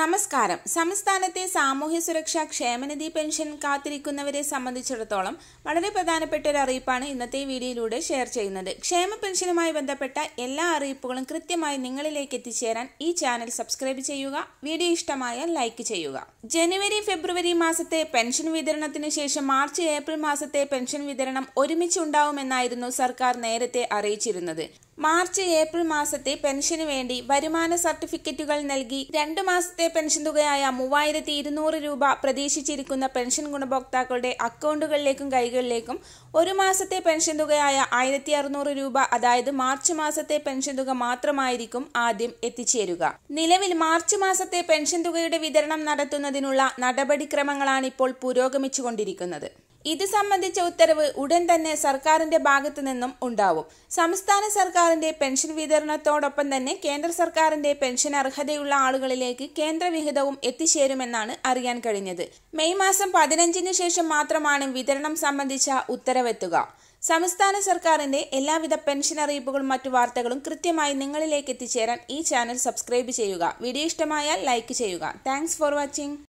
നമസ്കാരം സംസ്ഥാനത്തെ സാമൂഹ്യ സുരക്ഷാ ക്ഷേമനിധി പെൻഷൻ കാത്തിരിക്കുന്നവരെ സംബന്ധിച്ചിടത്തോളം വളരെ പ്രധാനപ്പെട്ട ഒരു അറിയിപ്പാണ് ഇന്നത്തെ വീഡിയോയിലൂടെ ഷെയർ ചെയ്യുന്നത് ക്ഷേമ പെൻഷനുമായി ബന്ധപ്പെട്ട എല്ലാ അറിയിപ്പുകളും കൃത്യമായി നിങ്ങളിലേക്ക് എത്തിച്ചേരാൻ ഈ ചാനൽ സബ്സ്ക്രൈബ് ചെയ്യുക വീഡിയോ ഇഷ്ടമായാൽ ലൈക്ക് ചെയ്യുക ജനുവരി ഫെബ്രുവരി മാസത്തെ പെൻഷൻ വിതരണത്തിന് ശേഷം മാർച്ച് ഏപ്രിൽ മാസത്തെ പെൻഷൻ വിതരണം ഒരുമിച്ചുണ്ടാവുമെന്നായിരുന്നു സർക്കാർ നേരത്തെ അറിയിച്ചിരുന്നത് മാർച്ച് ഏപ്രിൽ മാസത്തെ പെൻഷന് വേണ്ടി വരുമാന സർട്ടിഫിക്കറ്റുകൾ നൽകി രണ്ടു മാസത്തെ പെൻഷൻ തുകയായ മൂവായിരത്തി ഇരുന്നൂറ് രൂപ പ്രതീക്ഷിച്ചിരിക്കുന്ന പെൻഷൻ ഗുണഭോക്താക്കളുടെ അക്കൗണ്ടുകളിലേക്കും കൈകളിലേക്കും ഒരു മാസത്തെ പെൻഷൻ തുകയായ ആയിരത്തി അറുന്നൂറ് രൂപ അതായത് മാർച്ച് മാസത്തെ പെൻഷൻ തുക മാത്രമായിരിക്കും ആദ്യം എത്തിച്ചേരുക നിലവിൽ മാർച്ച് മാസത്തെ പെൻഷൻ തുകയുടെ വിതരണം നടത്തുന്നതിനുള്ള നടപടിക്രമങ്ങളാണ് ഇപ്പോൾ പുരോഗമിച്ചുകൊണ്ടിരിക്കുന്നത് ഇത് സംബന്ധിച്ച ഉത്തരവ് ഉടൻ തന്നെ സർക്കാരിന്റെ ഭാഗത്തു നിന്നും ഉണ്ടാവും സംസ്ഥാന സർക്കാരിന്റെ പെൻഷൻ വിതരണത്തോടൊപ്പം തന്നെ കേന്ദ്ര സർക്കാരിന്റെ പെൻഷൻ അർഹതയുള്ള ആളുകളിലേക്ക് കേന്ദ്ര വിഹിതവും എത്തിച്ചേരുമെന്നാണ് അറിയാൻ കഴിഞ്ഞത് മെയ് മാസം പതിനഞ്ചിനു ശേഷം മാത്രമാണ് വിതരണം സംബന്ധിച്ച ഉത്തരവെത്തുക സംസ്ഥാന സർക്കാരിന്റെ എല്ലാവിധ പെൻഷൻ അറിയിപ്പുകളും മറ്റു വാർത്തകളും കൃത്യമായി നിങ്ങളിലേക്ക് എത്തിച്ചേരാൻ ഈ ചാനൽ സബ്സ്ക്രൈബ് ചെയ്യുക വീഡിയോ ഇഷ്ടമായാൽ ലൈക്ക് ചെയ്യുക താങ്ക്സ് ഫോർ വാച്ചിങ്